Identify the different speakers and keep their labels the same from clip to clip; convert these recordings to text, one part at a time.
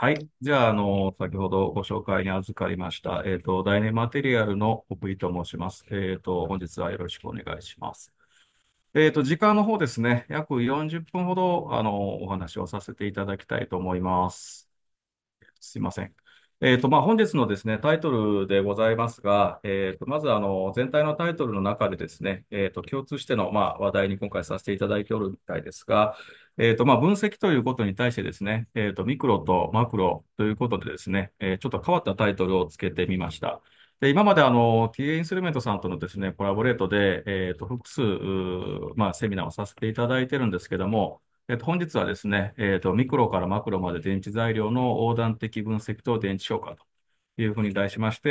Speaker 1: はい。じゃあ、あの、先ほどご紹介に預かりました、えっと、第二マテリアルの奥井と申します。えっと、本日はよろしくお願いします。えっと、時間の方ですね、約40分ほど、あの、お話をさせていただきたいと思います。すいません。えっとまあ、本日のですねタイトルでございますが、えー、とまずあの全体のタイトルの中でですね、えー、と共通しての、まあ、話題に今回させていただいておるみたいですが、えーとまあ、分析ということに対してですね、えー、とミクロとマクロということでですね、えー、ちょっと変わったタイトルをつけてみました。で今まであの TA インスルメントさんとのですねコラボレートで、えー、と複数、まあ、セミナーをさせていただいてるんですけども、えっと、本日はですね、えっと、ミクロからマクロまで電池材料の横断的分析と電池消化というふうに題しまして、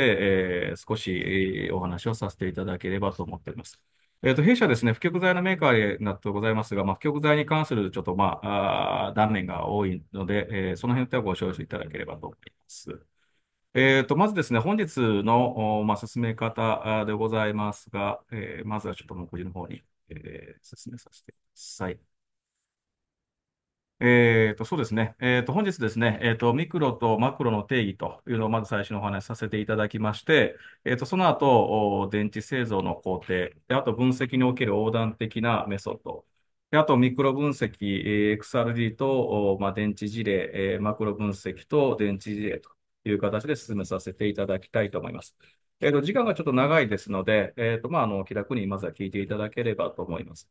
Speaker 1: えー、少しお話をさせていただければと思っております。えっと、弊社ですね、不極材のメーカーになってございますが、まあ、不極材に関するちょっと、まあ、あ断面が多いので、えー、その辺ではご承知いただければと思います。えーと、まずですね、本日の、まあ、進め方でございますが、えー、まずはちょっと目次の方に、えー、進めさせてください。えっと、そうですね。えっと、本日ですね、えっと、ミクロとマクロの定義というのをまず最初のお話しさせていただきまして、えっと、その後、電池製造の工程、で、あと分析における横断的なメソッド、で、あとミクロ分析、えー XRD と、まあ、電池事例、えーマクロ分析と電池事例という形で進めさせていただきたいと思います。えっと、時間がちょっと長いですので、えっと、まあ、あの、気楽にまずは聞いていただければと思います。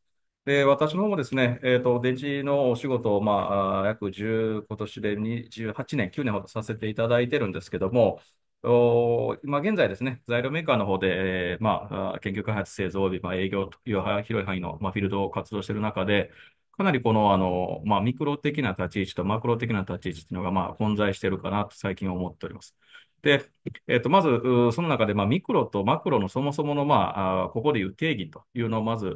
Speaker 1: で、私の方もですね、えっ、ー、と、電池のお仕事を、まあ、約10、今年で28年、9年ほどさせていただいてるんですけども、お今現在ですね、材料メーカーの方で、えー、まあ、研究開発、製造及び、まあ、営業という広い範囲の、まあ、フィールドを活動している中で、かなりこの、あの、まあ、ミクロ的な立ち位置とマクロ的な立ち位置というのが、まあ、混在しているかなと最近思っております。で、えっと、まず、その中で、まあ、ミクロとマクロのそもそもの、まあ、ここでいう定義というのを、まず、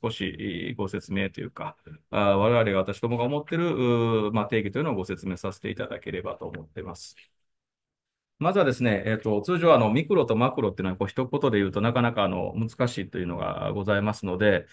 Speaker 1: 少しご説明というか、あ我々が私どもが思っている、まあ、定義というのをご説明させていただければと思っています。まずはですね、えっと、通常あの、ミクロとマクロっていうのは、こう、一言で言うとなかなかあの、難しいというのがございますので、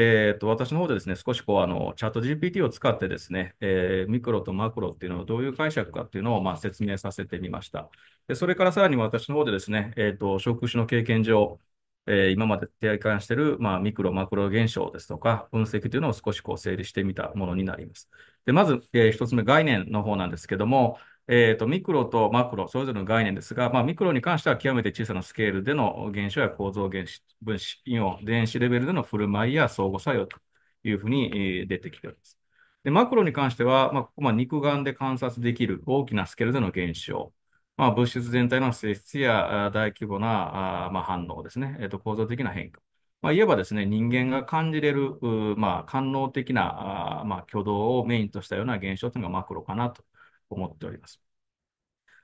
Speaker 1: えーと、私の方でですね、少しこうあのチャット GPT を使ってですね、えー、ミクロとマクロっていうのをどういう解釈かっていうのをまあ説明させてみました。でそれからさらに私の方でですね、えーと、職種の経験上、えー、今まで提案している、まあ、ミクロ、マクロ現象ですとか、分析というのを少しこう整理してみたものになります。でまず、えー、1つ目、概念の方なんですけども、えーと、ミクロとマクロ、それぞれの概念ですが、まあ、ミクロに関しては極めて小さなスケールでの現象や構造原子、分子、イオン、電子レベルでの振る舞いや相互作用というふうに、え出てきております。で、マクロに関しては、まあ、ここま肉眼で観察できる大きなスケールでの現象、まあ、物質全体の性質や大規模なあ、まあ、反応ですね、えーと、構造的な変化。まあ、言えばですね、人間が感じれる、まあ、官能的なあ、まあ、挙動をメインとしたような現象というのがマクロかなと。思っております。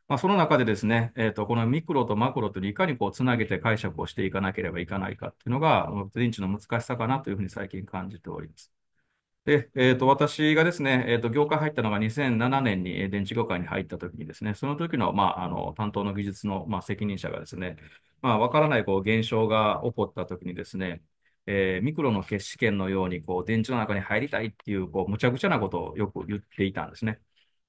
Speaker 1: まあ、その中でですね、えーと、このミクロとマクロといういかにこうつなげて解釈をしていかなければいかないかっていうのが、電池の難しさかなというふうに最近感じております。で、えーと、私がですね、えーと、業界入ったのが2007年に電池業界に入ったときにですね、その時の、まあ、あの担当の技術の、まあ、責任者がですね、まあ、わからないこう現象が起こったときにですね、えー、ミクロの決死圏のようにこう電池の中に入りたいっていうこうゃくちゃなことをよく言っていたんですね。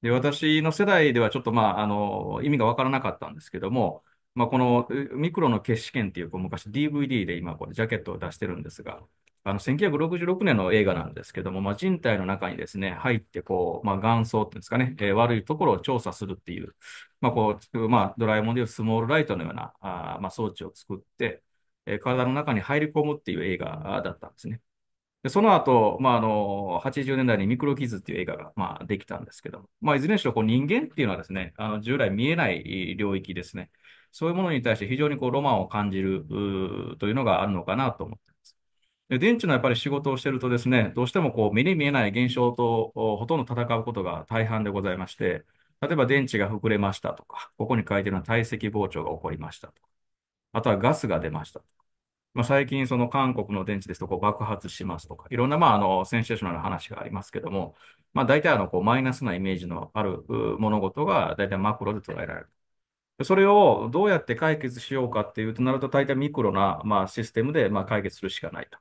Speaker 1: で、私の世代ではちょっとまあ、あの、意味がわからなかったんですけども、まあ、このミクロの決死権っていう、こう昔 DVD で今これジャケットを出してるんですが、あの、1966年の映画なんですけども、まあ、人体の中にですね、入って、こう、まあ、眼相っていうんですかね、えー、悪いところを調査するっていう、まあ、こう、まあ、ドラえもんでいうスモールライトのような、あまあ、装置を作って、えー、体の中に入り込むっていう映画だったんですね。で、その後、まあ、あの、80年代にミクロキズっていう映画が、まあ、できたんですけど、まあ、いずれにしろ、こう、人間っていうのはですね、あの、従来見えない領域ですね。そういうものに対して非常にこう、ロマンを感じる、というのがあるのかなと思ってます。で、電池のやっぱり仕事をしてるとですね、どうしてもこう、目に見えない現象と、ほとんど戦うことが大半でございまして、例えば電池が膨れましたとか、ここに書いてるのは体積膨張が起こりましたとか、あとはガスが出ましたまあ、最近、その韓国の電池ですとこう爆発しますとか、いろんな、まあ、あの、センセーショナルな話がありますけども、まあ、大体、あの、こう、マイナスなイメージのある物事が、大体マクロで捉えられる。それをどうやって解決しようかっていうとなると、大体ミクロな、まあ、システムで、まあ、解決するしかないと。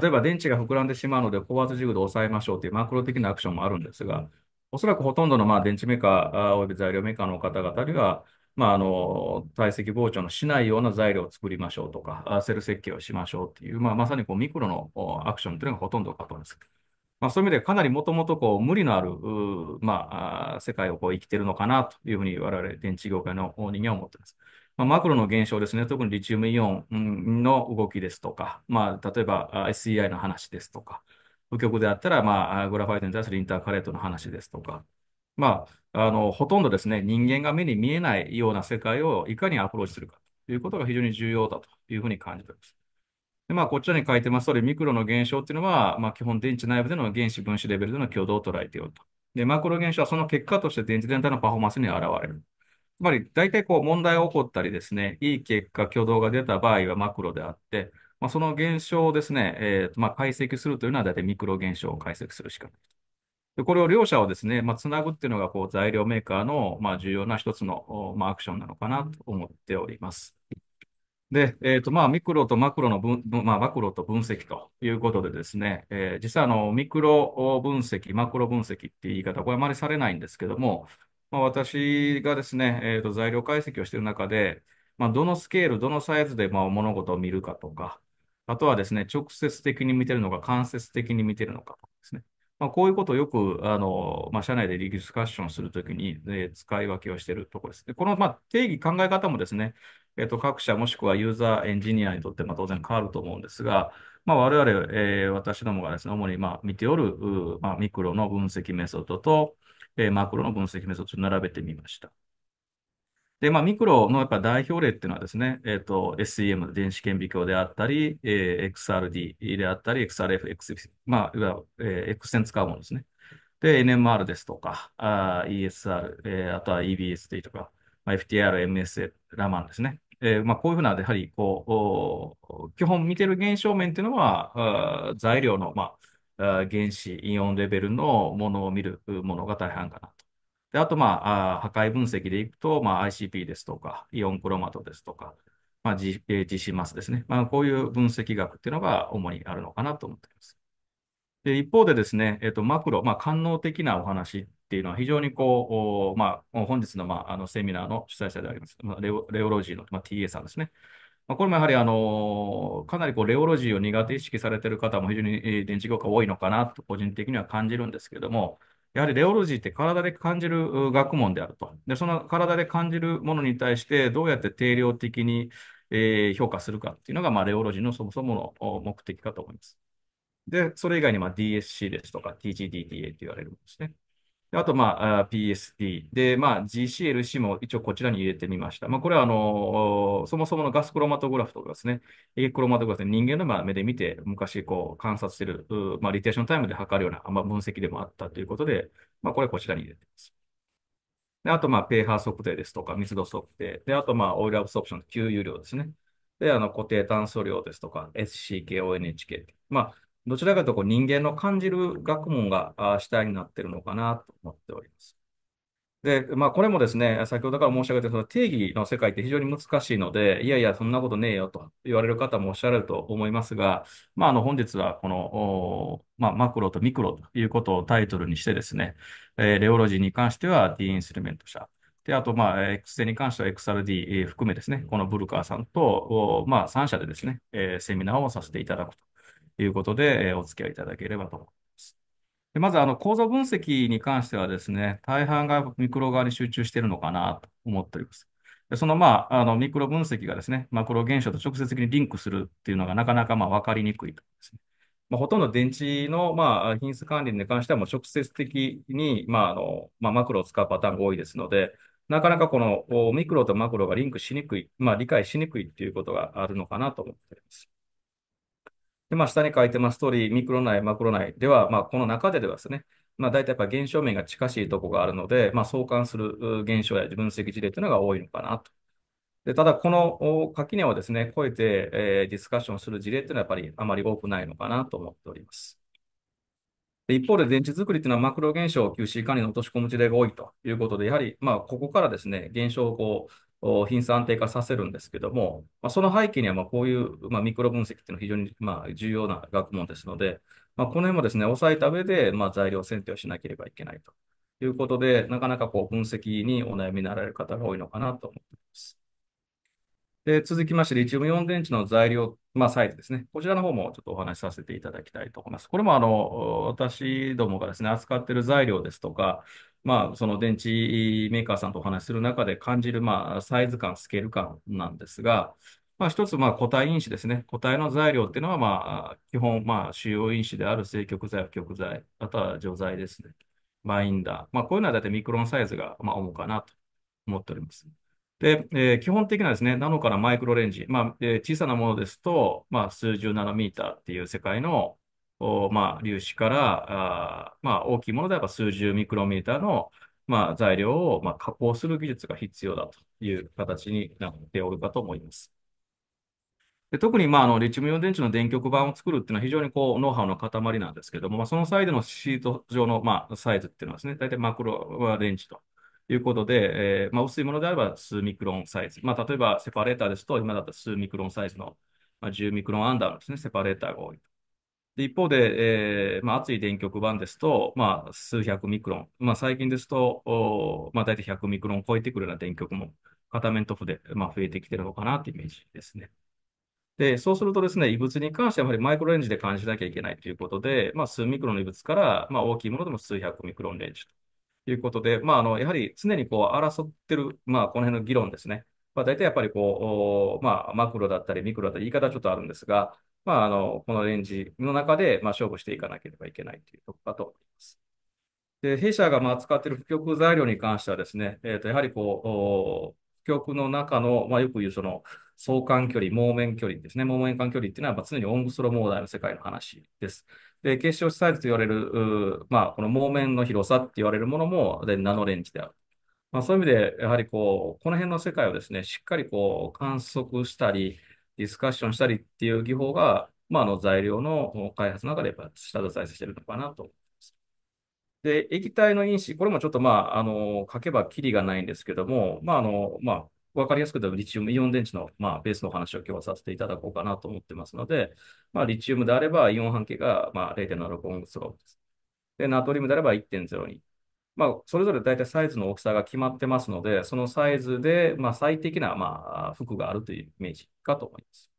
Speaker 1: 例えば、電池が膨らんでしまうので、高圧ジグで抑えましょうというマクロ的なアクションもあるんですが、おそらくほとんどの、まあ、電池メーカー、および材料メーカーの方々には、まあ、あの、体積膨張のしないような材料を作りましょうとか、セル設計をしましょうっていう、まあ、まさにこうミクロのアクションというのがほとんどかと思います。まあ、そういう意味でかなりもともとこう無理のある、まあ、世界をこう生きてるのかなというふうに我々電池業界の人間は思っています。まあ、マクロの現象ですね、特にリチウムイオンの動きですとか、まあ、例えば SEI の話ですとか、右極であったら、まあ、グラファイトに対するインターカレートの話ですとか、まあ、あの、ほとんどですね、人間が目に見えないような世界をいかにアプローチするかということが非常に重要だというふうに感じています。で、まあ、こちらに書いてます通り、ミクロの現象っていうのは、まあ、基本電池内部での原子分子レベルでの挙動を捉えていると。で、マクロ現象はその結果として電池全体のパフォーマンスに現れる。つまり、大体こう問題が起こったりですね、いい結果、挙動が出た場合はマクロであって、まあ、その現象をですね、えーとまあ、解析するというのは大体ミクロ現象を解析するしかない。で、これを両者をですね、まあ、つなぐっていうのが、こう、材料メーカーの、まあ、重要な一つの、まあ、アクションなのかなと思っております。で、えっ、ー、と、まあ、ミクロとマクロの分、まあ、マクロと分析ということでですね、えー、実は、あの、ミクロ分析、マクロ分析っていう言い方、これあまりされないんですけども、まあ、私がですね、えっ、ー、と、材料解析をしている中で、まあ、どのスケール、どのサイズで、まあ、物事を見るかとか、あとはですね、直接的に見てるのか、間接的に見てるのかですね。まあ、こういうことをよく、あの、まあ、社内でリディスカッションするときに、え使い分けをしているところです。で、この、まあ、定義、考え方もですね、えっ、と、各社もしくはユーザーエンジニアにとって、まあ、当然変わると思うんですが、まあ、我々、えー、私どもがですね、主に、まあ、見ておる、まあ、ミクロの分析メソッドと、えー、マクロの分析メソッドを並べてみました。で、まあ、ミクロのやっぱ代表例っていうのはですね、えっ、ー、と、SEM、電子顕微鏡であったり、えー、XRD であったり、XRF、X、まあ、いわゆる、えー、X 線使うものですね。で、NMR ですとか、ESR、えー、あとは EBSD とか、まあ、FTR、MSA、ラマンですね。えーまあ、こういうふうな、やはりこう、基本見てる現象面っていうのは、材料の、まあ、原子、イオンレベルのものを見るものが大半かなと。で、あと、まあ、破壊分析でいくと、まあ、ICP ですとか、イオンクロマトですとか、まあ、G、GC マスですね。まあ、こういう分析学っていうのが主にあるのかなと思っています。で、一方でですね、えっと、マクロ、まあ、官能的なお話っていうのは非常にこう、まあ、本日の、まあ、あの、セミナーの主催者であります、レオレオロジーの、まあ、TA さんですね。まあ、これもやはり、あの、かなりこう、レオロジーを苦手意識されている方も非常に電池業界多いのかなと、個人的には感じるんですけれども、やはりレオロジーって体で感じる学問であると。で、その体で感じるものに対して、どうやって定量的に、えー、評価するかっていうのが、まあ、レオロジーのそもそもの目的かと思います。で、それ以外に、まあ、DSC ですとか TGDTA と言われるんですね。あと、まあ、PSD。で、まあ、GCLC も一応こちらに入れてみました。まあ、これは、あの、そもそものガスクロマトグラフとかですね、液クロマトグラフで人間のまあ目で見て、昔こう観察してる、まあ、リテーションタイムで測るような、まあ、分析でもあったということで、まあ、これこちらに入れてます。で、あと、まあ、ペーハー測定ですとか、密度測定。で、あと、まあ、オイルアブソプション、給油量ですね。で、あの、固定炭素量ですとか、SCK、ONHK。まあ、どちらかというと人間の感じる学問が主体になっているのかなと思っております。で、まあ、これもですね、先ほどから申し上げたその定義の世界って非常に難しいので、いやいや、そんなことねえよと言われる方もおっしゃると思いますが、まあ、あの、本日はこの、まあ、マクロとミクロということをタイトルにしてですね、えー、レオロジーに関しては D インスルメント社。で、あと、まあ、X 線に関しては XRD 含めですね、このブルカーさんと、まあ、3社でですね、えー、セミナーをさせていただくと。いうことで、えお付き合いいただければと思います。でまず、あの、構造分析に関してはですね、大半がミクロ側に集中しているのかなと思っております。でその、まあ、あの、ミクロ分析がですね、マクロ現象と直接的にリンクするっていうのがなかなか、まあ、わかりにくいとですね。まあ、ほとんど電池の、まあ、品質管理に関してはもう直接的に、まああのまあ、マクロを使うパターンが多いですので、なかなかこのミクロとマクロがリンクしにくい、まあ、理解しにくいっていうことがあるのかなと思っております。で、まあ、下に書いてます通り、ミクロ内、マクロ内では、まあ、この中でではですね、まあ、大体やっぱ現象面が近しいとこがあるので、まあ、相関する現象や分析事例というのが多いのかなと。でただ、この垣根をですね、超えて、えー、ディスカッションする事例というのはやっぱりあまり多くないのかなと思っております。で一方で、電池作りというのはマクロ現象を QC 管理に落とし込む事例が多いということで、やはり、まあ、ここからですね、現象をこ品質安定化させるんですけども、まあ、その背景にはまあこういう、まあ、ミクロ分析っていうのは非常にまあ重要な学問ですので、まあ、この辺もですね、抑えた上でまあ材料選定をしなければいけないということで、なかなかこう分析にお悩みになられる方が多いのかなと思っています。で続きまして、リチウムイオン電池の材料、まあ、サイズですね。こちらの方もちょっとお話しさせていただきたいと思います。これもあの私どもがですね、扱っている材料ですとか、まあ、その電池メーカーさんとお話しする中で感じる、まあ、サイズ感、スケール感なんですが、まあ、一つ、まあ、固体因子ですね。固体の材料っていうのは、まあ、基本、まあ、主要因子である正極材、負極材、あとは除剤ですね。バインダー。まあ、こういうのは大体ミクロンサイズが、まあ、主かなと思っております。で、えー、基本的なですね、ナノからマイクロレンジ。まあ、えー、小さなものですと、まあ、数十ナノミーターっていう世界の、まあ、粒子から、あまあ、大きいものであれば数十ミクロメーターの、まあ、材料を、まあ、加工する技術が必要だという形になっておるかと思います。で特に、まあ、あの、リチウムイオン電池の電極板を作るっていうのは非常にこう、ノウハウの塊なんですけども、まあ、その際でのシート上の、まあ、サイズっていうのはですね、大体マクロ電池ということで、えー、まあ、薄いものであれば数ミクロンサイズ。まあ、例えばセパレーターですと、今だったら数ミクロンサイズの、まあ、10ミクロンアンダーのですね、セパレーターが多いと。で、一方で、えーまあ、熱い電極板ですと、まあ、数百ミクロン、まあ、最近ですと、まあ、大体100ミクロンを超えてくるような電極も片面塗布で、まあ、増えてきてるのかなというイメージですね。で、そうするとですね、異物に関してはやはりマイクロレンジで監視しなきゃいけないということで、まあ、数ミクロンの異物から、まあ、大きいものでも数百ミクロンレンジということで、まあ、あのやはり常にこう争ってる、まあ、この辺の議論ですね。まあ、大体やっぱりこう、まあ、マクロだったりミクロだったり言い方はちょっとあるんですが、まあ、あの、このレンジの中で、まあ、勝負していかなければいけないというところかと思います。で、弊社がまあ扱っている布局材料に関してはですね、えっ、と、やはりこう、布局の中の、まあ、よく言うその、相関距離、網面距離ですね。網面間距離っていうのは、まあ、常にオングストロモーダーの世界の話です。で、結晶サイズと言われる、まあ、この網面の広さって言われるものも、でナノレンジである。まあ、そういう意味で、やはりこう、この辺の世界をですね、しっかりこう、観測したり、ディスカッションしたりっていう技法が、まあ、あの材料の開発の中でやっぱ下支えしてるのかなと思います。で、液体の因子、これもちょっとまあ、あの、書けばきりがないんですけども、まあ、あの、まあ、わかりやすく言うと、リチウムイオン電池の、まあ、ベースのお話を今日はさせていただこうかなと思ってますので、まあ、リチウムであれば、イオン半径が、まあ、0.76オンスローです。で、ナトリウムであれば1.02。まあ、それぞれ大体サイズの大きさが決まってますので、そのサイズで、まあ、最適な、まあ、服があるというイメージかと思います。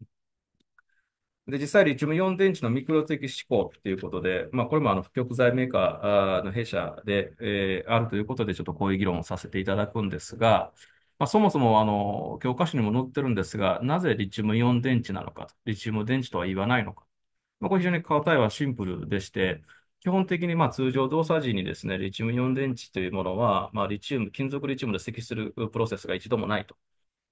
Speaker 1: で、実際、リチウム4電池のミクロ的思考ということで、まあ、これもあの、不極材メーカーの弊社で、えー、あるということで、ちょっとこういう議論をさせていただくんですが、まあ、そもそもあの、教科書にも載ってるんですが、なぜリチウム4電池なのか、リチウム電池とは言わないのか。まあ、これ非常に答えはシンプルでして、基本的にまあ通常動作時にですね、リチウムイオン電池というものは、まあ、リチウム、金属リチウムで積するプロセスが一度もないと。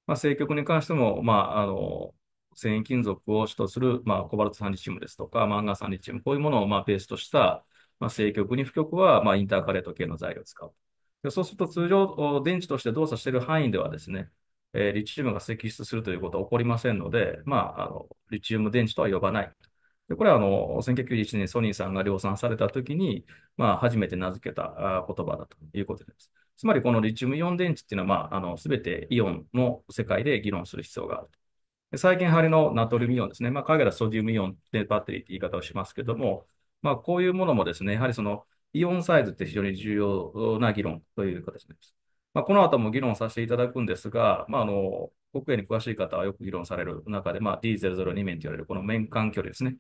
Speaker 1: まあ、正極に関しても、まあ、あの、繊維金属を主とする、まあ、コバルト酸リチウムですとか、マンガン酸リチウム、こういうものをまあベースとした、まあ、正極に負極は、まあ、インターカレート系の材料を使う。でそうすると通常、電池として動作している範囲ではですね、えー、リチウムが積出するということは起こりませんので、まあ、あのリチウム電池とは呼ばないで、これはあの、1991年ソニーさんが量産された時に、まあ、初めて名付けた言葉だということです。つまり、このリチウムイオン電池っていうのは、まあ、あの、すべてイオンの世界で議論する必要があるで。最近、張りのナトリウムイオンですね。まあ、海らソディウムイオンでバッテリーって言い方をしますけども、まあ、こういうものもですね、やはりその、イオンサイズって非常に重要な議論という形です。まあ、この後も議論させていただくんですが、まあ、あの、国営に詳しい方はよく議論される中で、まあ、D002 面と言われるこの面間距離ですね。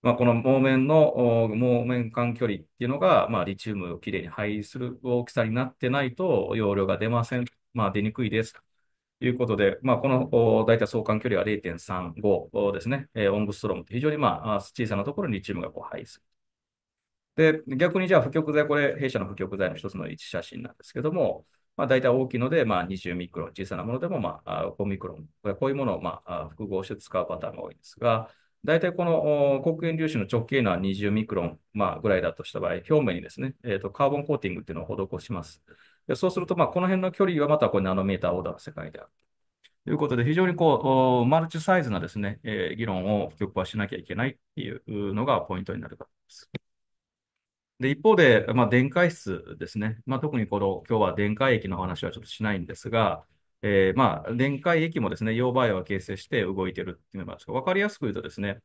Speaker 1: まあ、この毛面の、毛面間距離っていうのが、まあ、リチウムをきれいに排する大きさになってないと、容量が出ません。まあ、出にくいです。ということで、まあ、この大体相関距離は0.35ですね、えー、オングストロムって非常に、まあ、小さなところにリチウムがこう排する。で、逆にじゃあ、負極材、これ、弊社の負極材の一つの一写真なんですけども、まあ、大体大きいので、まあ、20ミクロン、小さなものでも、まあ、5ミクロン、こういうものを、まあ、複合して使うパターンが多いんですが、大体この黒鉛粒子の直径のは20ミクロン、まあ、ぐらいだとした場合、表面にですね、えーと、カーボンコーティングっていうのを施します。でそうすると、まあ、この辺の距離はまたこれナノメーターオーダーの世界である。ということで、非常にこう、マルチサイズなですね、えー、議論を局はしなきゃいけないっていうのがポイントになるかと思います。で、一方で、まあ、電解質ですね。まあ、特にこの、今日は電解液の話はちょっとしないんですが、えー、まあ、電解液もですね、溶媒は形成して動いてるっていうのが、わかりやすく言うとですね、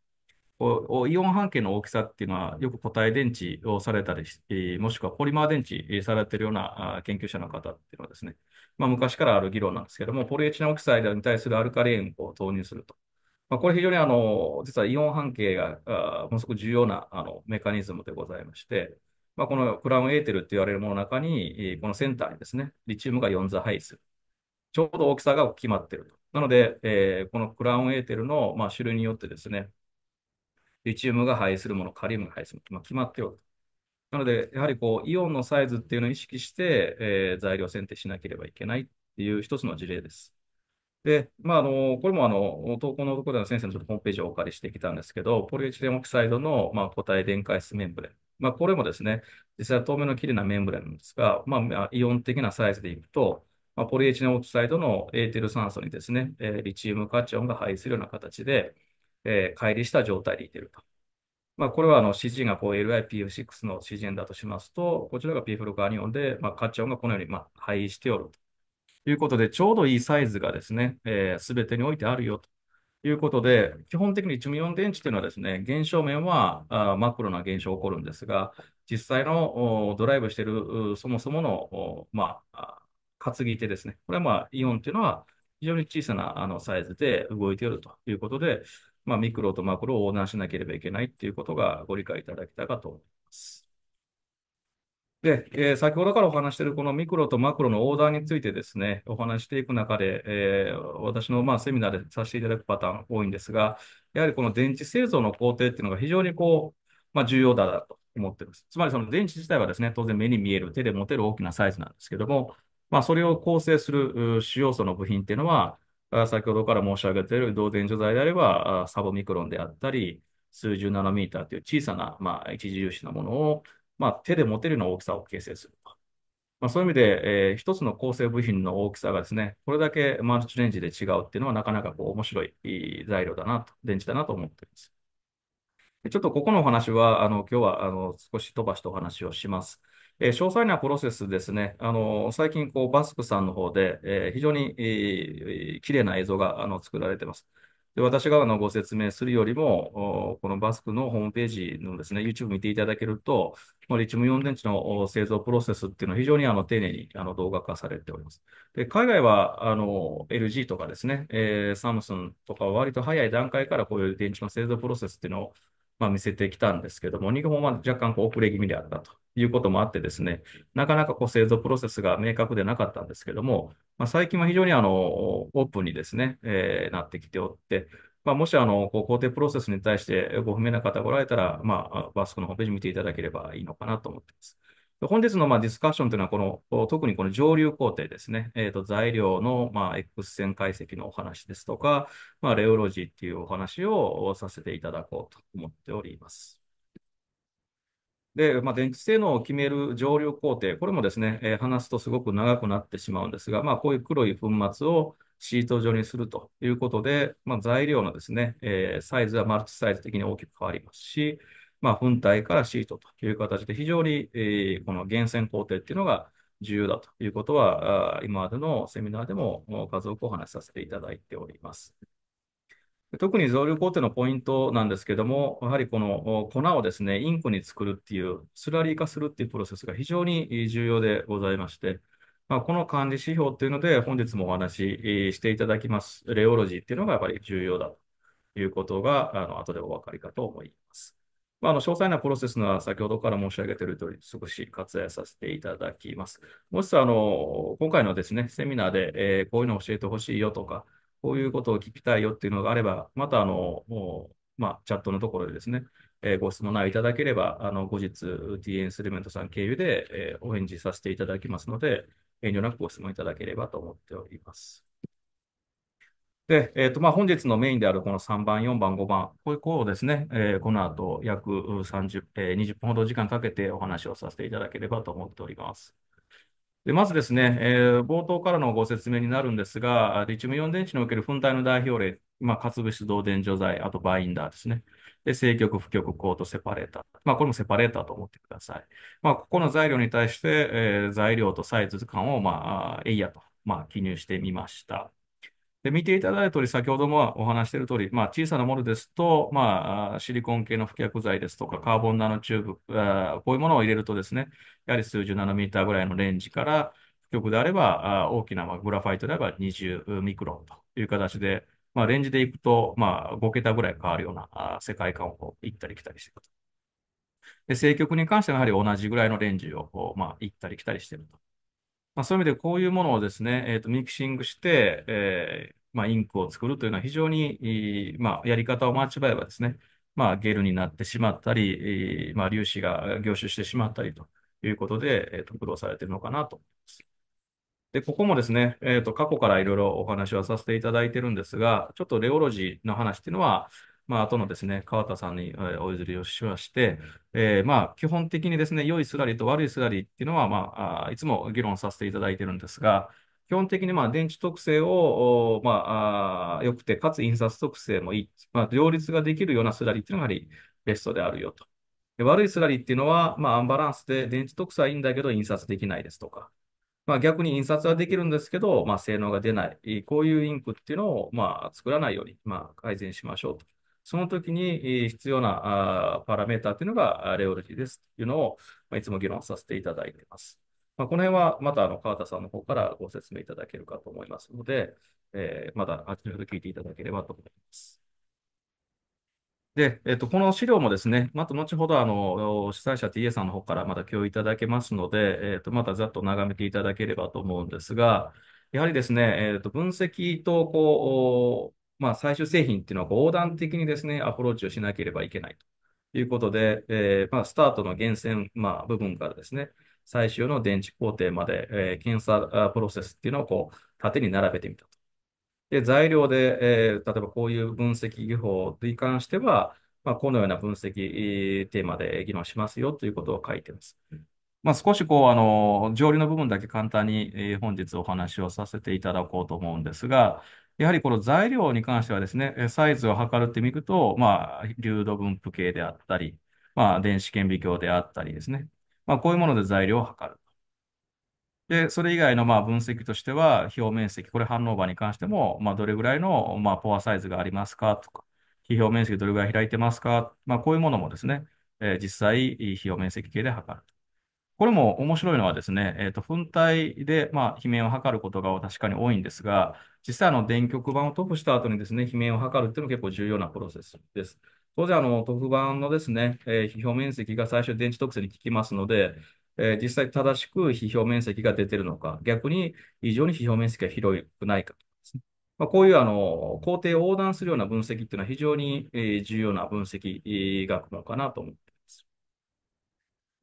Speaker 1: イオン半径の大きさっていうのは、よく固体電池をされたり、もしくはポリマー電池されてるような研究者の方っていうのはですね、まあ、昔からある議論なんですけども、ポリエチナオキサイドに対するアルカリ塩を投入すると。まあ、これ非常にあの、実はイオン半径が、ものすごく重要なあのメカニズムでございまして、まあ、このクラウンエーテルって言われるものの中に、このセンターにですね、リチウムが4座配する。ちょうど大きさが決まっていると。なので、えー、このクラウンエーテルの、まあ、種類によってですね、リチウムが配するもの、カリウムが配するもの、まあ、決まっておる。なので、やはりこう、イオンのサイズっていうのを意識して、えー、材料選定しなければいけないっていう一つの事例です。で、まあ、あの、これもあの、投稿のところでは先生のちょっとホームページをお借りしてきたんですけど、ポリエチレンオキサイドの、まあ、固体電解質メンブレン。まあ、これもですね、実際は透明の綺麗なメンブレンなんですが、まあ、イオン的なサイズでいくと、まあ、ポリエチレンオキサイドのエーテル酸素にですね、えー、リチウムカチオンが配するような形で、えー、乖離した状態でいてると。まあ、これはあの CG がこう LIPF6 の CGN だとしますと、こちらが PF6 アニオンで、まあ、カチオンがこのようにまあ配しておると。いうことで、ちょうどいいサイズがですね、す、べ、てにおいてあるよということで、基本的に1ュオン電池というのはですね、現象面はあマクロな現象起こるんですが、実際のドライブしているそもそもの、まあ、担ぎ手ですね、これはまあイオンというのは非常に小さなあのサイズで動いているということで、まあ、ミクロとマクロを横断しなければいけないということがご理解いただけたかとで、えー、先ほどからお話しているこのミクロとマクロのオーダーについてですね、お話していく中で、えー、私のまあセミナーでさせていただくパターン多いんですが、やはりこの電池製造の工程っていうのが非常にこう、まあ、重要だと思っています。つまりその電池自体はですね、当然目に見える、手で持てる大きなサイズなんですけども、まあ、それを構成する主要素の部品っていうのは、先ほどから申し上げている導電所材であれば、サブミクロンであったり、数十ナノミーターという小さな、まあ、一次粒子のものをまあ、手で持てるような大きさを形成すると。まあ、そういう意味で、えー、一つの構成部品の大きさがですね、これだけマルチレンジで違うっていうのはなかなかこう面白い材料だなと、電池だなと思っています。ちょっとここのお話は、あの、今日は、あの、少し飛ばしてお話をします。えー、詳細なプロセスですね、あの、最近、こう、バスクさんの方で、えー、非常に、えー、綺麗な映像が、あの、作られてます。で、私があのご説明するよりも、このバスクのホームページのですね、YouTube 見ていただけると、リチウムイオン電池の製造プロセスっていうのは非常にあの丁寧にあの動画化されております。で、海外はあの LG とかですね、えー、サムスンとかは割と早い段階からこういう電池の製造プロセスっていうのをまあ、見せてきたんですけども、日本はまあ若干こう遅れ気味であったということもあってですね、なかなかこう製造プロセスが明確でなかったんですけども、まあ、最近は非常にあのオープンにですね、えー、なってきておって、まあ、もしあのこう工程プロセスに対してご不明な方がおられたら、まあ、バスクのホームページ見ていただければいいのかなと思っています。本日のまあディスカッションというのはこの、特にこの上流工程ですね、えー、と材料のまあ X 線解析のお話ですとか、まあ、レオロジーっていうお話をさせていただこうと思っております。で、まあ、電池性能を決める上流工程、これもですね、えー、話すとすごく長くなってしまうんですが、まあ、こういう黒い粉末をシート状にするということで、まあ、材料のですね、えー、サイズはマルチサイズ的に大きく変わりますし、まあ、体からシートという形で、非常に、えー、この源泉工程っていうのが重要だということは、今までのセミナーでも数多くお話しさせていただいております。特に増量工程のポイントなんですけども、やはりこの粉をですね、インクに作るっていう、スラリー化するっていうプロセスが非常に重要でございまして、まあ、この管理指標っていうので、本日もお話ししていただきます、レオロジーっていうのがやっぱり重要だということが、あの後でお分かりかと思います。まあ、あの詳細なプロセスは先ほどから申し上げている通り、少し割愛させていただきます。もしあの今回のですね、セミナーで、えー、こういうのを教えてほしいよとか、こういうことを聞きたいよっていうのがあれば、またあの、まあ、チャットのところでですね、えー、ご質問内容いただければ、あの後日、TN スリメントさん経由で、えー、お返事させていただきますので、遠慮なくご質問いただければと思っております。で、えっ、ー、と、まあ、本日のメインであるこの3番、4番、5番、こういう項をですね、えー、この後約30、えー、20分ほど時間かけてお話をさせていただければと思っております。でまずですね、えー、冒頭からのご説明になるんですが、リチウムイオン電池における粉体の代表例、まあ、かつ物質導電除剤、あとバインダーですね。で、正極、負極、コート、セパレーター。まあ、これもセパレーターと思ってください。まあ、ここの材料に対して、えー、材料とサイズ感を、まあ、エイヤと、まあ、記入してみました。で、見ていただいた通り、先ほどもお話している通り、まあ、小さなものですと、まあ、シリコン系の付着剤ですとか、カーボンナノチューブ、あこういうものを入れるとですね、やはり数十ナノミーターぐらいのレンジから、極であれば、あ大きな、グラファイトであれば20ミクロンという形で、まあ、レンジでいくと、まあ、5桁ぐらい変わるようなあ世界観を行ったり来たりしていくと。で、政局に関してはやはり同じぐらいのレンジを、まあ、行ったり来たりしていると。まあ、そういう意味でこういうものをですね、えーと、ミキシングして、えーまあ、インクを作るというのは非常に、まあ、やり方を間違えばですね、まあ、ゲルになってしまったり、まあ、粒子が凝集してしまったりということで、えーと、苦労されているのかなと思います。で、ここもですね、えーと、過去からいろいろお話はさせていただいてるんですが、ちょっとレオロジーの話っていうのは、まあ、とのですね、川田さんに、えお譲りをしまして、えー、まあ、基本的にですね、良いスラリーと悪いスラリーっていうのは、まあ、あいつも議論させていただいてるんですが、基本的にまあ電池特性を、まあ、あ良くて、かつ印刷特性もいい、まあ、両立ができるようなスラリーっていうのがやはりベストであるよと。で悪いスラリーっていうのは、まあ、アンバランスで電池特性はいいんだけど印刷できないですとか、まあ、逆に印刷はできるんですけど、まあ、性能が出ない、こういうインクっていうのを、まあ、作らないように、まあ、改善しましょうと。その時に必要なパラメータというのがレオロジーですというのを、まいつも議論させていただいています。まあ、この辺はまたあの川田さんの方からご説明いただけるかと思いますので、えー、また後ほど聞いていただければと思います。で、えっと、この資料もですね、また後ほどあの主催者 TA さんの方からまた共有いただけますので、えっと、またざっと眺めていただければと思うんですが、やはりですね、えっと、分析とこうまあ、最終製品っていうのは横断的にですね、アプローチをしなければいけないということで、えー、まあ、スタートの源泉、まあ、部分からですね、最終の電池工程まで、えー、検査プロセスっていうのをこう縦に並べてみたと。で、材料で、えー、例えばこういう分析技法に関しては、まあ、このような分析テーマで議論しますよということを書いてます。まあ、少しこう、あの、上流の部分だけ簡単に、え本日お話をさせていただこうと思うんですが、やはりこの材料に関してはですね、サイズを測るってみると、まあ、流度分布計であったり、まあ、電子顕微鏡であったりですね、まあ、こういうもので材料を測る。で、それ以外のまあ分析としては、表面積、これ反応場に関しても、まあ、どれぐらいのまあポアサイズがありますかとか、非表面積どれぐらい開いてますか、まあ、こういうものもですね、えー、実際、非表面積計で測る。これも面白いのはですね、えっ、ー、と、粉体で、まあ、悲鳴を測ることが確かに多いんですが、実際、あの、電極板を塗布した後にですね、悲鳴を測るっていうのは結構重要なプロセスです。当然、あの、塗布板のですね、えー、表面積が最初電池特性に効きますので、えー、実際正しく非表面積が出てるのか、逆に異常に非表面積が広くないかとかですね。まあ、こういうあの工程を横断するような分析っていうのは非常に、え重要な分析学のかなと思い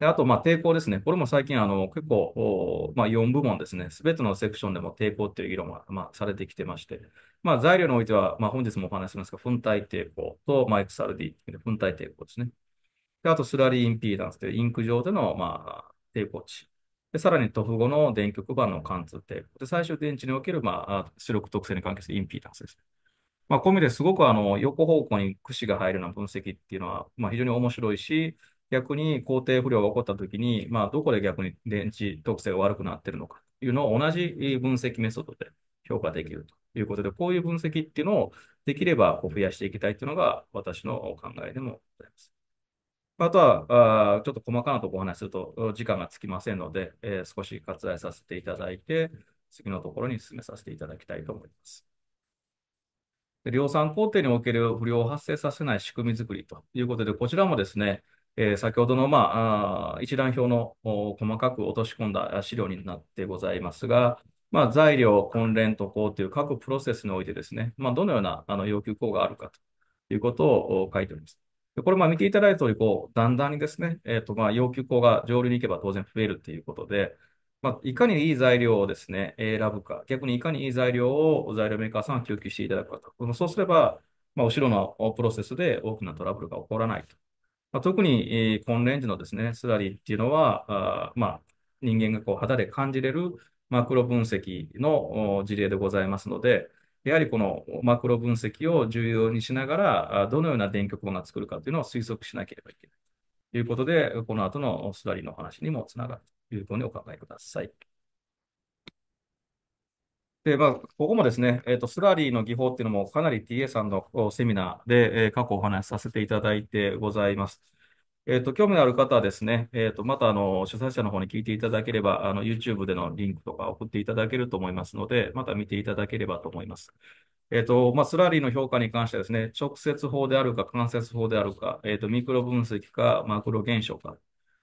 Speaker 1: で、あと、まあ、抵抗ですね。これも最近、あの、結構、まあ、4部門ですね。すべてのセクションでも抵抗っていう議論が、まあ、されてきてまして。まあ、材料においては、まあ、本日もお話ししますが、粉体抵抗と、まあ、XRD、粉体抵抗ですね。で、あと、スラリーインピーダンスというインク上での、まあ、抵抗値。で、さらに、塗布後の電極板の貫通抵抗。で、最終電池における、まあ、出力特性に関係するインピーダンスです。まあ、込みですごく、あの、横方向に串が入るような分析っていうのは、まあ、非常に面白いし、逆に工程不良が起こったときに、まあ、どこで逆に電池特性が悪くなってるのかというのを同じ分析メソッドで評価できるということで、こういう分析っていうのをできればこう増やしていきたいというのが私のお考えでもございます。あとは、あちょっと細かなところお話しすると時間がつきませんので、えー、少し割愛させていただいて、次のところに進めさせていただきたいと思います。量産工程における不良を発生させない仕組みづくりということで、こちらもですね、えー、先ほどの、まあ、あ一覧表の細かく落とし込んだ資料になってございますが、まあ、材料、婚連、渡航という各プロセスにおいてですね、まあ、どのようなあの要求項があるかということを書いております。これ、まあ、見ていただいた通り、こう、だんだんにですね、えっ、ー、と、まあ、要求項が上流に行けば当然増えるということで、まあ、いかにいい材料をですね、選ぶか、逆にいかにいい材料を材料メーカーさんは供給していただくかと。そうすれば、まあ、後ろのプロセスで大きなトラブルが起こらないとまあ、特に、えー、レン時のですね、スラリーっていうのは、あまあ、人間がこう肌で感じれるマクロ分析の事例でございますので、やはりこのマクロ分析を重要にしながら、どのような電極が作るかというのを推測しなければいけない。ということで、この後のスラリーの話にもつながるというふうにお考えください。で、まあ、ここもですね、えっ、と、スラリーの技法っていうのもかなり TA さんのセミナーで、えー、過去お話しさせていただいてございます。えっ、と、興味のある方はですね、えっ、と、また、あの、主催者の方に聞いていただければ、あの、YouTube でのリンクとか送っていただけると思いますので、また見ていただければと思います。えっ、と、まあ、スラリーの評価に関してはですね、直接法であるか、間接法であるか、えっ、と、ミクロ分析か、マクロ現象か、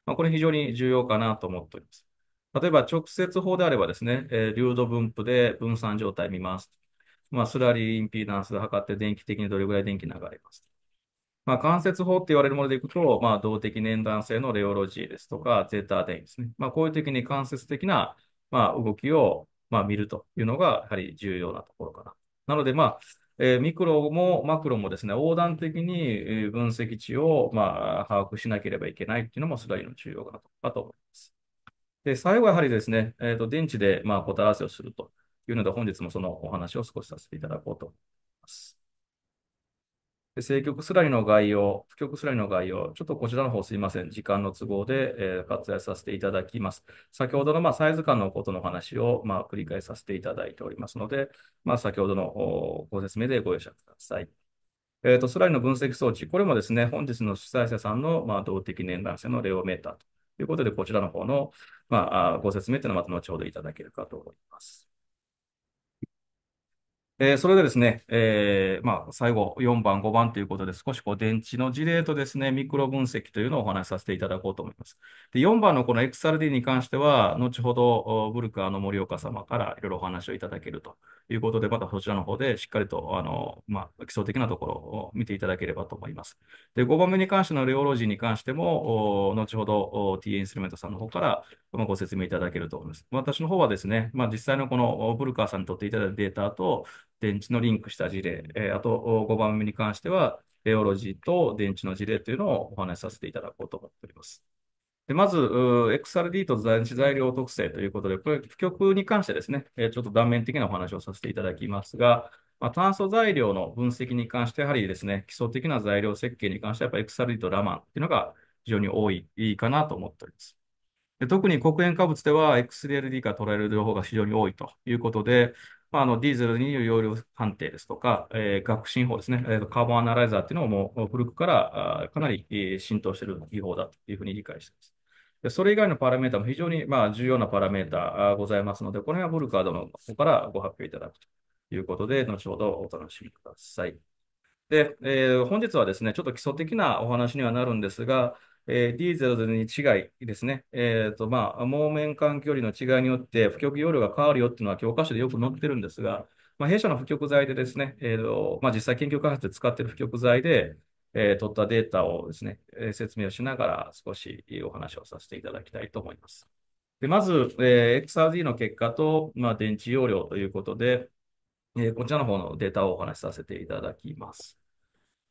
Speaker 1: まあ、これ非常に重要かなと思っております。例えば直接法であればですね、えー、流度分布で分散状態見ます。まあ、スラリーインピーダンスで測って電気的にどれぐらい電気流れます。まあ、関節法って言われるものでいくと、まあ、動的粘弾性のレオロジーですとか、ゼータ電位ですね。まあ、こういう時に間接的な、まあ、動きを、まあ、見るというのが、やはり重要なところかな。なので、まあ、えー、ミクロもマクロもですね、横断的に分析値を、まあ、把握しなければいけないっていうのも、スライドの重要かなと思います。で、最後はやはりですね、えー、と、電池で、まあ、答え合わせをするというので、本日もそのお話を少しさせていただこうと思います。で正局スライの概要、不局スライの概要、ちょっとこちらの方すいません。時間の都合で、えー、割愛させていただきます。先ほどの、まあ、サイズ感のことの話を、まあ、繰り返させていただいておりますので、まあ、先ほどのご説明でご容赦ください。えっ、ー、と、スライの分析装置、これもですね、本日の主催者さんの、まあ、動的年間性のレオメーターとということで、こちらの方の、まあ、ご説明というのはまた後ほどいただけるかと思います。えー、それでですね、えー、まあ、最後、4番、5番ということで、少しこう電池の事例とですね、ミクロ分析というのをお話しさせていただこうと思います。で、4番のこの XRD に関しては、後ほど、ブルカーの森岡様からいろいろお話をいただけるということで、またそちらの方でしっかりと、あの、まあ、基礎的なところを見ていただければと思います。で、5番目に関してのレオロジーに関しても、後ほど TA インストルメントさんの方から、ご説明いただけると思います。私の方はですね、まあ、実際のこのブルカーさんにとっていただいたデータと、電池のリンクした事例、えー、あと5番目に関しては、レオロジーと電池の事例というのをお話しさせていただこうと思っております。でまず、XRD と電池材料特性ということで、これ、不極に関してですね、えー、ちょっと断面的なお話をさせていただきますが、まあ、炭素材料の分析に関して、やはりですね、基礎的な材料設計に関しては、やっぱり XRD とラマンというのが非常に多いいいかなと思っております。で特に黒煙化物では XLD が取られる情報が非常に多いということで、まあ、あのディーゼルによる容量判定ですとか、えー、学新法ですね、えー、カーボンアナライザーっていうのももう古くからかなり浸透している技法だというふうに理解しています。でそれ以外のパラメータも非常にまあ重要なパラメータございますので、これはブルカードの方からご発表いただくということで、後ほどお楽しみください。で、えー、本日はですね、ちょっと基礎的なお話にはなるんですが、えー、D002 違いですね、えっとまあ、メ面間距離の違いによって負極容量が変わるよっていうのは教科書でよく載ってるんですが、まあ、弊社の負極材でですね、えーとまあ、実際研究開発で使っている負極材で、えー、取ったデータをですね、えー、説明をしながら少しお話をさせていただきたいと思います。でまず、えー、XRD の結果と、まあ、電池容量ということで、えー、こちらの方のデータをお話しさせていただきます。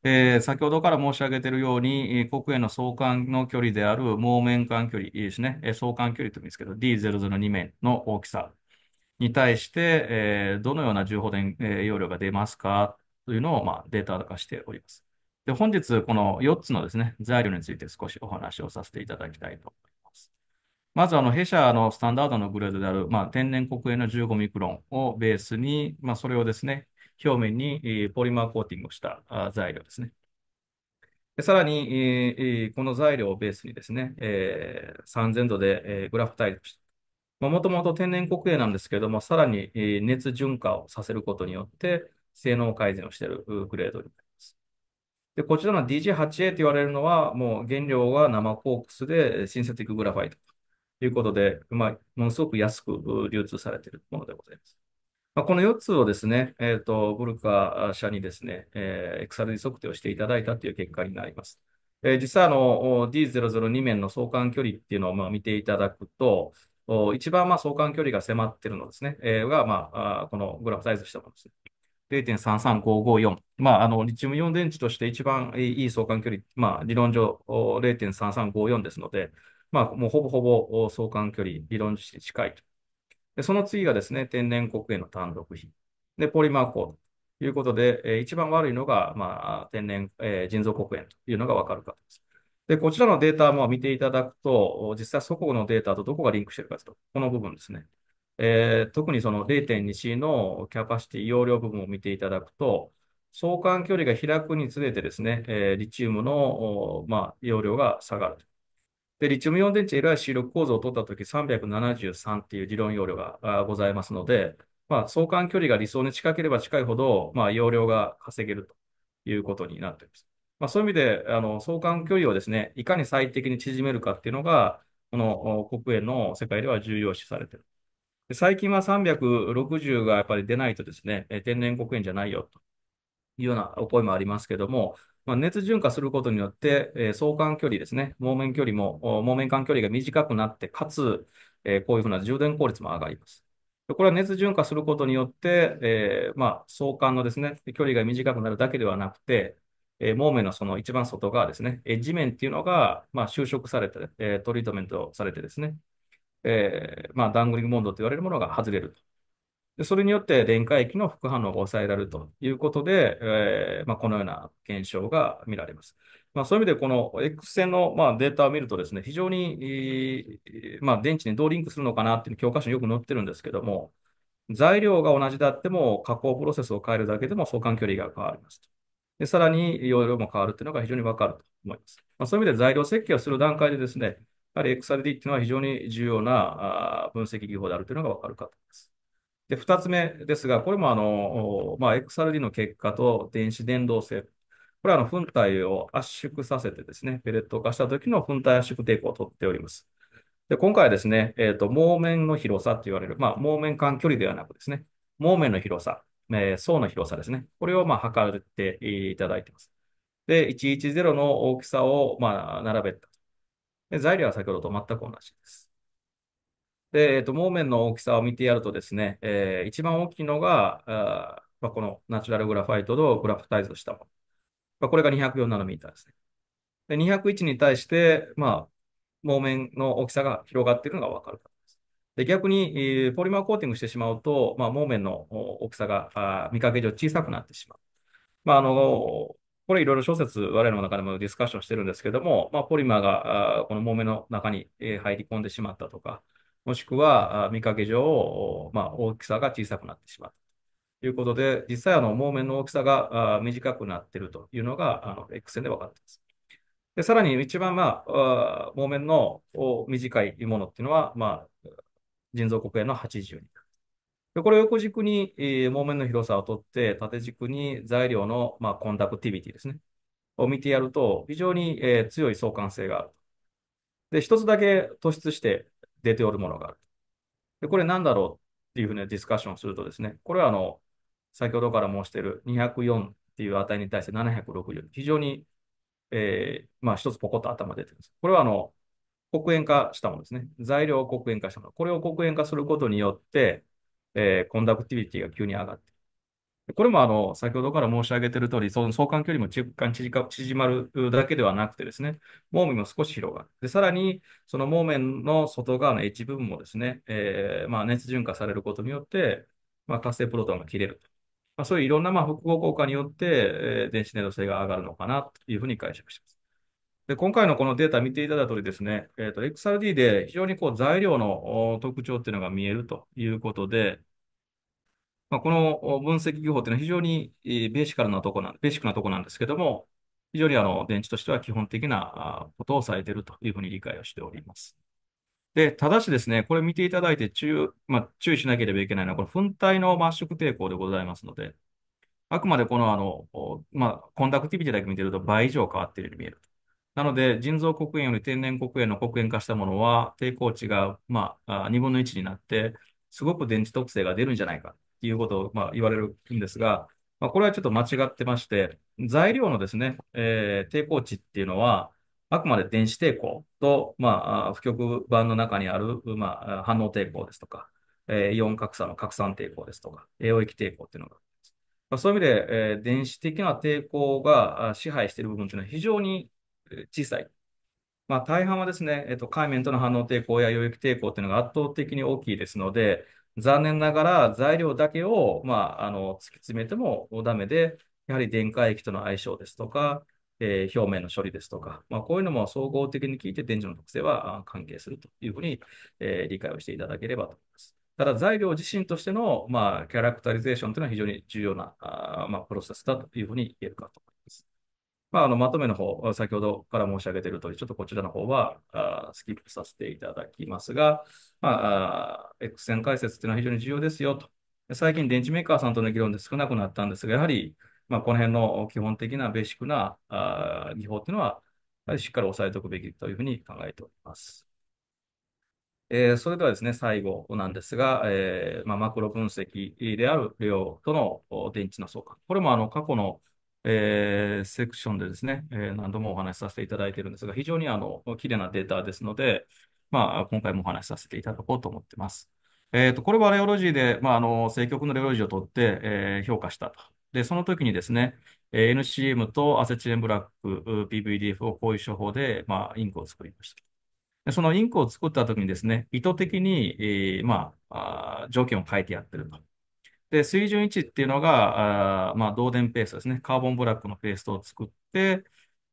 Speaker 1: えー先ほどから申し上げているように、国ー黒の相関の距離である網面間距離ですね、相関距離というんですけど、D002 面の大きさに対して、えーどのような重保電、えー容量が出ますかというのを、まあ、データ化しております。で、本日、この4つのですね、材料について少しお話をさせていただきたいと思います。まず、あの、弊社のスタンダードのグレードである、まあ、天然黒煙の15ミクロンをベースに、まあ、それをですね、表面にポリマーコーティングをした材料ですね。さらに、この材料をベースにですね、3000度でグラフイプした。もともと天然黒映なんですけれども、さらに熱循環をさせることによって、性能改善をしているグレードになります。で、こちらの DG8A と言われるのは、もう原料が生コークスでシンセティックグラファイトということで、まあ、ものすごく安く流通されているものでございます。まあ、この4つをですね、えっ、ー、と、ブルカ社にですね、えー、XRD 測定をしていただいたという結果になります。えー、実はあの D002 面の相関距離っていうのをまあ見ていただくと、一番まあ相関距離が迫っているのですね、えー、が、まあ、あこのグラフサイズしたものですね。0.33554。まあ、あの、リチウムイオン電池として一番いい相関距離、まあ、理論上0.3354ですので、まあ、もうほぼほぼ相関距離、理論値に近いとで、その次がですね、天然黒鉛の単独品。で、ポリマーコということで、えー、一番悪いのが、まあ、天然、えー、人造黒鉛というのがわかるかとでこちらのデータも見ていただくと、実際、そこのデータとどこがリンクしているかというと、この部分ですね。えー、特にその 0.2C のキャパシティ容量部分を見ていただくと、相関距離が開くにつれてですね、えー、リチウムの、まあ、容量が下がると。で、リチウムイオン電池 LIC6 構造を取ったとき373っていう理論容量がございますので、まあ、相関距離が理想に近ければ近いほど、まあ、容量が稼げるということになっています。まあ、そういう意味で、あの、相関距離をですね、いかに最適に縮めるかっていうのが、この国営の世界では重要視されている。最近は360がやっぱり出ないとですね、天然国煙じゃないよというようなお声もありますけども、まあ、熱順化することによって、えー、相関距離ですね、網面距離も、網面間距離が短くなって、かつ、えー、こういうふうな充電効率も上がります。これは熱順化することによって、えー、まあ、相関のですね、距離が短くなるだけではなくて、えー、網面のその一番外側ですね、エッジ面っていうのが、まあ、修されて、えー、トリートメントされてですね、えー、まあ、ダングリングモンドと言われるものが外れると。で、それによって電解液の副反応が抑えられるということで、えー、まあ、このような現象が見られます。まあ、そういう意味で、この X 線の、まあ、データを見るとですね、非常に、まあ、電池にどうリンクするのかなっていう教科書によく載ってるんですけども、材料が同じであっても、加工プロセスを変えるだけでも相関距離が変わりますと。で、さらに容量も変わるっていうのが非常にわかると思います。まあ、そういう意味で材料設計をする段階でですね、やはり XRD っていうのは非常に重要な分析技法であるというのがわかるかと思います。で、二つ目ですが、これもあの、まあ、XRD の結果と電子伝導性。これはあの、粉体を圧縮させてですね、ペレット化した時の粉体圧縮抵抗をとっております。で、今回はですね、えっ、ー、と、網面の広さって言われる、まあ、網面間距離ではなくですね、網面の広さ、えー、層の広さですね。これを、まあ、測っていただいています。で、110の大きさを、まあ、並べた。材料は先ほどと全く同じです。で、えっと、モーメンの大きさを見てやるとですね、えー、一番大きいのが、あまあ、このナチュラルグラファイトとグラフタイズしたもの。まあ、これが204ナノミーターですね。で、201に対して、まあ、モーメンの大きさが広がっているのがわかるかです。で、逆に、えー、ポリマーコーティングしてしまうと、まあ、モーメンの大きさがあ見かけ上小さくなってしまう。まあ、あの、これいろいろ小説、我々の中でもディスカッションしてるんですけども、まあ、ポリマーが、あこのモーメンの中に、え入り込んでしまったとか、もしくは見かけ上、まあ、大きさが小さくなってしまう。ということで、実際、あの、網面の大きさが短くなっているというのが、あの、X 線で分かっています。で、さらに一番、まあ、網面の短いものっていうのは、まあ、人造国営の82。で、これを横軸に、えー、面の広さをとって、縦軸に材料の、まあ、コンダクティビティですね。を見てやると、非常に、えー、強い相関性がある。で、一つだけ突出して、出ておるものがある。で、これなんだろうっていうふうなディスカッションをするとですね、これはあの、先ほどから申している204っていう値に対して760、非常に、えー、まあ一つポコッと頭出てるんです。これはあの、黒煙化したものですね。材料を黒煙化したもの。これを黒煙化することによって、えー、コンダクティビティが急に上がって、これもあの、先ほどから申し上げている通り、その相関距離も若干縮まるだけではなくてですね、メ面も少し広がる。で、さらに、そのメ面の外側の H 部分もですね、えー、まあ、熱順化されることによって、まあ、活性プロトンが切れると。まあ、そういういろんなまあ複合効果によって、えー、電子粘度性が上がるのかなというふうに解釈します。で、今回のこのデータ見ていただいた通りですね、えっ、ー、と、XRD で非常にこう材料の特徴っていうのが見えるということで、まあ、この分析技法というのは非常にベーシカルなとこな、ベーシックなとこなんですけども、非常にあの電池としては基本的なことをされているというふうに理解をしております。で、ただしですね、これ見ていただいて注,、まあ、注意しなければいけないのは、これ、粉体の抹縮抵抗でございますので、あくまでこの、あの、まあ、コンダクティビティだけ見てると倍以上変わっているように見える。なので、腎臓黒煙より天然黒煙の黒煙化したものは、抵抗値が、まあ、2分の1になって、すごく電池特性が出るんじゃないか。っていうことを、まあ、言われるんですが、まあ、これはちょっと間違ってまして、材料のですね、えー、抵抗値っていうのは、あくまで電子抵抗と、まあ、負極板の中にある、まあ、反応抵抗ですとか、えー、イオン格差の拡散抵抗ですとか、溶液抵抗っていうのがまあ、そういう意味で、えー、電子的な抵抗が支配している部分というのは非常に小さい。まあ、大半はですね、えっと、海面との反応抵抗や溶液抵抗というのが圧倒的に大きいですので、残念ながら材料だけを、まあ、あの、突き詰めてもダメで、やはり電解液との相性ですとか、えー、表面の処理ですとか、まあ、こういうのも総合的に聞いて電磁の特性は関係するというふうに、えー、理解をしていただければと思います。ただ材料自身としての、まあ、キャラクタリゼーションというのは非常に重要なあ、まあ、プロセスだというふうに言えるかと思います。まあ、あの、まとめの方、先ほどから申し上げている通り、ちょっとこちらの方は、あスキップさせていただきますが、まあ、あ X 線解説というのは非常に重要ですよと。最近、電池メーカーさんとの議論で少なくなったんですが、やはり、まあ、この辺の基本的なベーシックなあ技法というのは、やはりしっかり押さえておくべきというふうに考えております。えー、それではですね、最後なんですが、えーまあ、マクロ分析である量との電池の相関。これもあの過去のえー、セクションでですね、えー、何度もお話しさせていただいているんですが、非常にあの、綺麗なデータですので、まあ、今回もお話しさせていただこうと思っています。えっ、ー、と、これはレオロジーで、まあ、あの、正極のレオロジーを取って、えー、評価したと。で、その時にですね、えー、NCM とアセチレンブラック、PVDF をこういう処方で、まあ、インクを作りました。でそのインクを作った時にですね、意図的に、えー、まあ、条件を変えてやってると。で、水準1っていうのが、あまあ、導電ペーストですね。カーボンブラックのペーストを作って、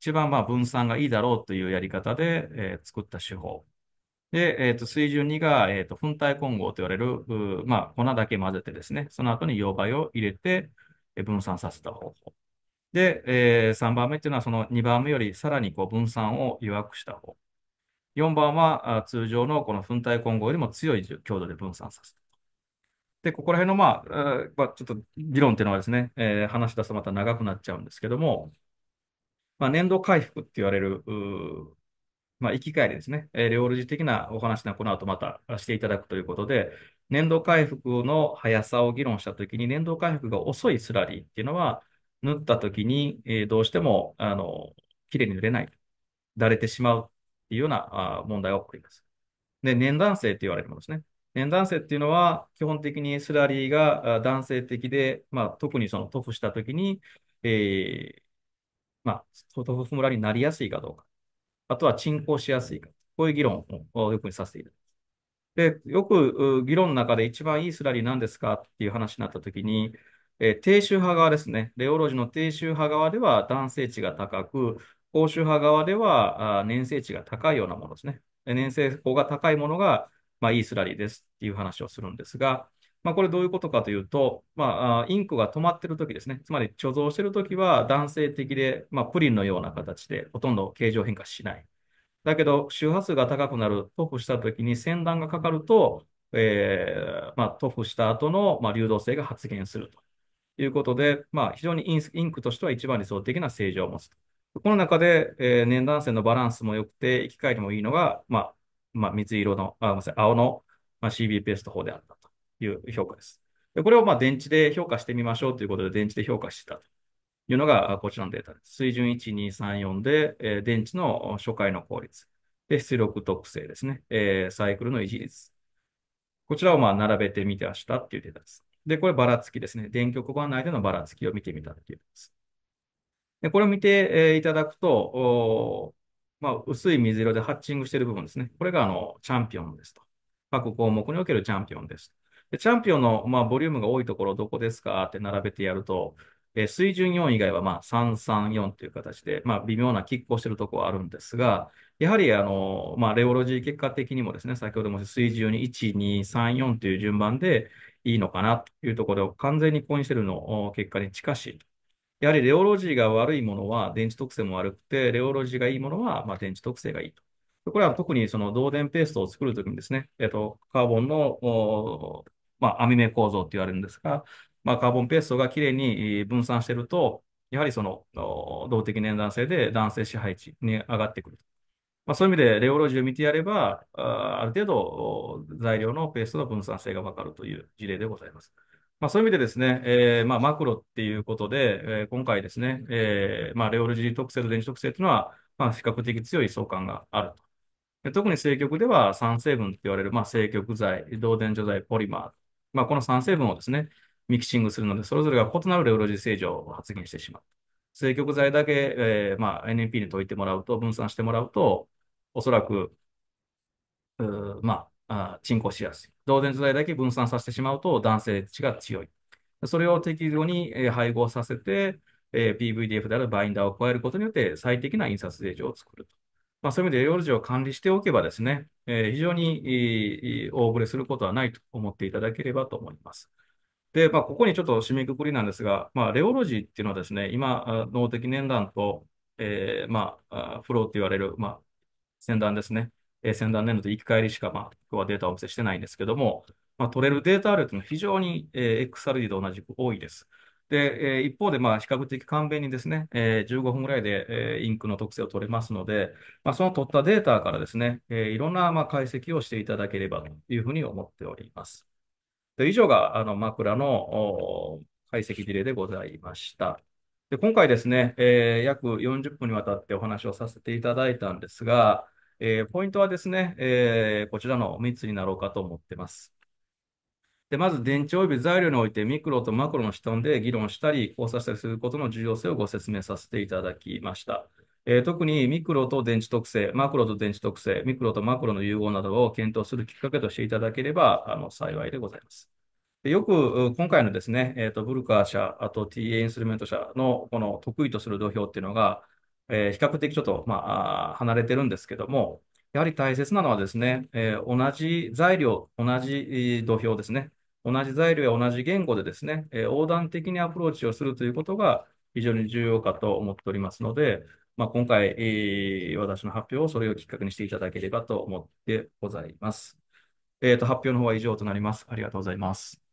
Speaker 1: 一番まあ分散がいいだろうというやり方で、えー、作った手法。で、えっ、ー、と、水準2が、えっ、ー、と、粉体混合と言われる、まあ、粉だけ混ぜてですね、その後に溶媒を入れて、えー、分散させた方法。で、えー、3番目っていうのは、その2番目よりさらにこう分散を弱くした方。法。4番は、あ通常のこの粉体混合よりも強い強度で分散させた。で、ここら辺の、まあ、まあ、ちょっと議論っていうのはですね、えー、話し出すとまた長くなっちゃうんですけども、まあ、年度回復って言われる、まあ、生き返りですね、えー、両類似的なお話はこの後またしていただくということで、年度回復の速さを議論したときに、年度回復が遅いスラリーっていうのは、縫ったときに、えー、どうしても、あの、綺麗に塗れない。だれてしまうっていうようなあ問題が起こります。で、年男性って言われるものですね。男性っていうのは、基本的にスラリーが男性的で、まあ、特にその塗布したときに、えー、まあ、塗布村になりやすいかどうか、あとは沈降しやすいか、こういう議論をよくさせているで、よく議論の中で一番いいスラリーなんですかっていう話になったときに、えー、低周波側ですね、レオロジの低周波側では男性値が高く、高周波側では粘性値が高いようなものですね。粘性高が高いものがまあ、いいスラリーですっていう話をするんですが、まあ、これどういうことかというと、まあ、インクが止まってるときですね、つまり貯蔵してるときは男性的で、まあ、プリンのような形でほとんど形状変化しない。だけど、周波数が高くなる、塗布したときに先端がかかると、えーまあ、塗布した後の、まあ、流動性が発現するということで、まあ、非常にインインクとしては一番理想的な性状を持つと。この中で、えー、年男性のバランスも良くて、生き返りもいいのが、まあ、まあ、水色の、あ、ごめんなさい、青の、まあ、c b ースト方であったという評価です。でこれをまあ電池で評価してみましょうということで、電池で評価してたというのがこちらのデータです。水準1、2、3、4で、えー、電池の初回の効率。で、出力特性ですね。えー、サイクルの維持率。こちらをまあ並べてみてましたっていうデータです。で、こればらつきですね。電極管内でのばらつきを見てみたっていうです。で、これを見て、えいただくと、まあ、薄い水色でハッチングしている部分ですね。これがあのチャンピオンですと。各項目におけるチャンピオンです。でチャンピオンの、まあ、ボリュームが多いところどこですかって並べてやると、えー、水準4以外は、まあ、334という形で、まあ、微妙な拮抗しているところはあるんですが、やはりあの、まあ、レオロジー結果的にもですね、先ほども水準に1、2、3、4という順番でいいのかなというところを完全にコインシェルの結果に近しいとやはりレオロジーが悪いものは電池特性も悪くて、レオロジーがいいものは、まあ、電池特性がいいと。これは特にその導電ペーストを作るときにですね、えっと、カーボンの、まあ、網目構造って言われるんですが、まあ、カーボンペーストがきれいに分散してると、やはりその動的粘弾性で弾性支配値に上がってくるまあ、そういう意味でレオロジーを見てやれば、ある程度材料のペーストの分散性が分かるという事例でございます。まあ、そういう意味でですね、えー、まあ、マクロっていうことで、えー、今回ですね、えー、まあ、レオルジー特性と電子特性というのは、まあ、比較的強い相関があると。で特に正極では3成分と言われる、まあ、正極剤、導電除剤、ポリマー。まあ、この3成分をですね、ミキシングするので、それぞれが異なるレオロジー正常を発現してしまう。正極剤だけ、えー、まあ、NMP に解いてもらうと、分散してもらうと、おそらく、うまあ、沈降しやすい。同然剤だけ分散させてしまうと弾性値が強い。それを適度に配合させて、PVDF であるバインダーを加えることによって最適な印刷形状を作ると。まあ、そういう意味で、ジーを管理しておけばですね、え非常に、大ぶれすることはないと思っていただければと思います。で、まあ、ここにちょっと締めくくりなんですが、まあ、レオロジーっていうのはですね、今、脳的年弾と、えー、まあ、フローって言われる、まあ、先端ですね。えー、先端年度と行き帰りしか、まあ、今日はデータをお見せしてないんですけども、まあ、取れるデータ量というのは非常に、えー、XRD と同じく多いです。で、えー、一方で、まあ、比較的簡便にですね、えー、15分ぐらいで、えー、インクの特性を取れますので、まあ、その取ったデータからですね、えー、いろんな、まあ、解析をしていただければというふうに思っております。で以上が、あの、枕の解析事例でございました。で今回ですね、えー、約40分にわたってお話をさせていただいたんですが、えー、ポイントはですね、えー、こちらの3つになろうかと思ってます。でまず、電池及び材料においてミクロとマクロの視点で議論したり、交差したりすることの重要性をご説明させていただきました。えー、特にミクロと電池特性、マクロと電池特性、ミクロとマクロの融合などを検討するきっかけとしていただければあの幸いでございます。よく今回のですね、えーと、ブルカー社、あと TA インストルメント社のこの得意とする土俵っていうのが、えー、比較的ちょっと、まあ、離れてるんですけども、やはり大切なのはですね、えー、同じ材料、同じ土俵ですね、同じ材料や同じ言語でですね、えー、横断的にアプローチをするということが非常に重要かと思っておりますので、まあ、今回、えー、私の発表をそれをきっかけにしていただければと思ってございます。えーと、と発表の方は以上となります。ありがとうございます。